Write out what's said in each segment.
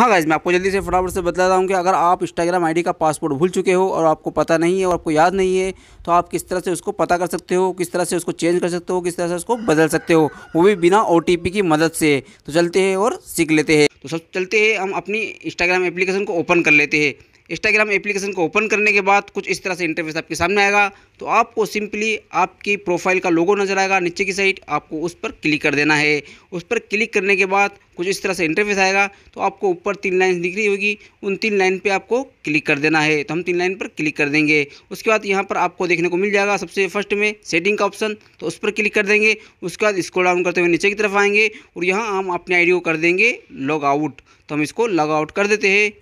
हाँ गाइज मैं आपको जल्दी से फटाफट से बता रहा हूँ कि अगर आप इंस्टाग्राम आईडी का पासपोर्ट भूल चुके हो और आपको पता नहीं है और आपको याद नहीं है तो आप किस तरह से उसको पता कर सकते हो किस तरह से उसको चेंज कर सकते हो किस तरह से उसको बदल सकते हो वो भी बिना ओ की मदद से तो चलते हैं और सीख लेते हैं तो सब चलते हैं हम अपनी इंस्टाग्राम एप्लीकेशन को ओपन कर लेते हैं इंस्टाग्राम एप्लीकेशन को ओपन करने के बाद कुछ इस तरह से इंटरफेस आपके सामने आएगा तो आपको सिंपली आपकी प्रोफाइल का लोगो नजर आएगा नीचे की साइड आपको उस पर क्लिक कर देना है उस पर क्लिक करने के बाद कुछ इस तरह से इंटरफेस आएगा तो आपको ऊपर तीन लाइन दिख रही होगी उन तीन लाइन पर आपको क्लिक कर देना है तो हम तीन लाइन पर क्लिक कर देंगे उसके बाद यहाँ पर आपको देखने को मिल जाएगा सबसे फर्स्ट में सेटिंग का ऑप्शन तो उस पर क्लिक कर देंगे उसके बाद इसको डाउन करते हुए नीचे की तरफ आएंगे और यहाँ हम अपने आई को कर देंगे लॉग आउट तो हम इसको लॉग आउट कर देते हैं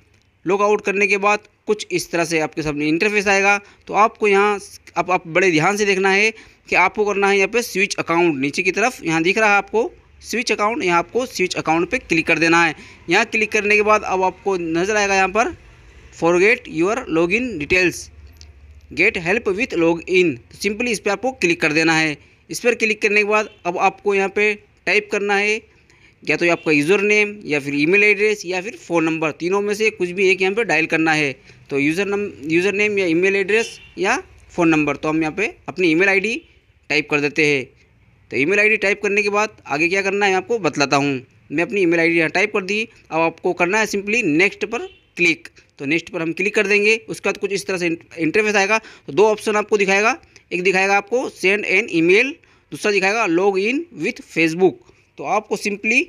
आउट करने के बाद कुछ इस तरह से आपके सामने इंटरफेस आएगा तो आपको यहाँ आप, आप बड़े ध्यान से देखना है कि आपको करना है यहाँ पे स्विच अकाउंट नीचे की तरफ यहाँ दिख रहा है आपको स्विच अकाउंट यहाँ आपको स्विच अकाउंट पे क्लिक कर देना है यहाँ क्लिक करने के बाद अब आपको नज़र आएगा यहाँ पर forget your log in details get help with log in simply इस पर आपको क्लिक कर देना है इस पर क्लिक करने के बाद अब आपको यहाँ पर टाइप करना है या तो आपका यूज़र नेम या फिर ईमेल एड्रेस या फिर फ़ोन नंबर तीनों में से कुछ भी एक यहाँ पे डायल करना है तो यूज़र नम यूज़र नेम या ईमेल एड्रेस या फ़ोन नंबर तो हम यहाँ पे अपनी ईमेल आईडी टाइप कर देते हैं तो ईमेल आईडी टाइप करने के बाद आगे क्या करना है आपको बतलाता हूँ मैं अपनी ई मेल यहाँ टाइप कर दी अब आपको करना है सिंपली नेक्स्ट पर क्लिक तो नेक्स्ट पर हम क्लिक कर देंगे उसके बाद कुछ इस तरह से इंटरफेस आएगा तो दो ऑप्शन आपको दिखाएगा एक दिखाएगा आपको सेंड एन ई दूसरा दिखाएगा लॉग इन विथ फेसबुक तो आपको सिंपली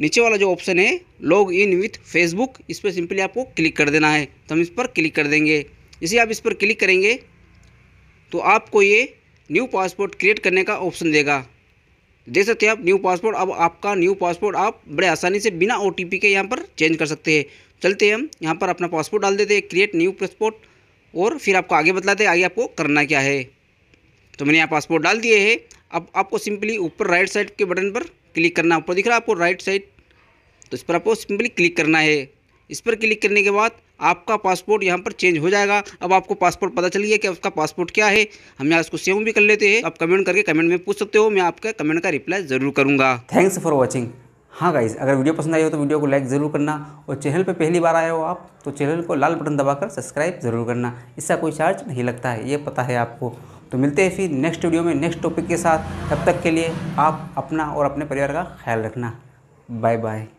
नीचे वाला जो ऑप्शन है लॉग इन विथ फेसबुक इस पर सिंपली आपको क्लिक कर देना है तो हम इस पर क्लिक कर देंगे जैसे आप इस पर क्लिक करेंगे तो आपको ये न्यू पासपोर्ट क्रिएट करने का ऑप्शन देगा देख सकते हैं आप न्यू पासपोर्ट अब आपका न्यू पासपोर्ट आप बड़े आसानी से बिना ओ के यहाँ पर चेंज कर सकते हैं चलते हैं हम यहाँ पर अपना पासपोर्ट डाल देते हैं क्रिएट न्यू पासपोर्ट और फिर आपको आगे बतलाते हैं आगे आपको करना क्या है तो मैंने यहाँ पासपोर्ट डाल दिए है अब आपको सिंपली ऊपर राइट साइड के बटन पर क्लिक करना ऊपर दिख रहा है आपको राइट साइड तो इस पर आपको सिंपली क्लिक करना है इस पर क्लिक करने के बाद आपका पासपोर्ट यहाँ पर चेंज हो जाएगा अब आपको पासपोर्ट पता चल गया कि उसका पासपोर्ट क्या है हम यहाँ इसको सेव भी कर लेते हैं आप कमेंट करके कमेंट में पूछ सकते हो मैं आपका कमेंट का रिप्लाई ज़रूर करूँगा थैंक्स फॉर वॉचिंग हाँ गाइज अगर वीडियो पसंद आई हो तो वीडियो को लाइक ज़रूर करना और चैनल पर पहली बार आए हो आप तो चैनल को लाल बटन दबाकर सब्सक्राइब ज़रूर करना इसका कोई चार्ज नहीं लगता है ये पता है आपको तो मिलते हैं फिर नेक्स्ट वीडियो में नेक्स्ट टॉपिक के साथ तब तक के लिए आप अपना और अपने परिवार का ख्याल रखना बाय बाय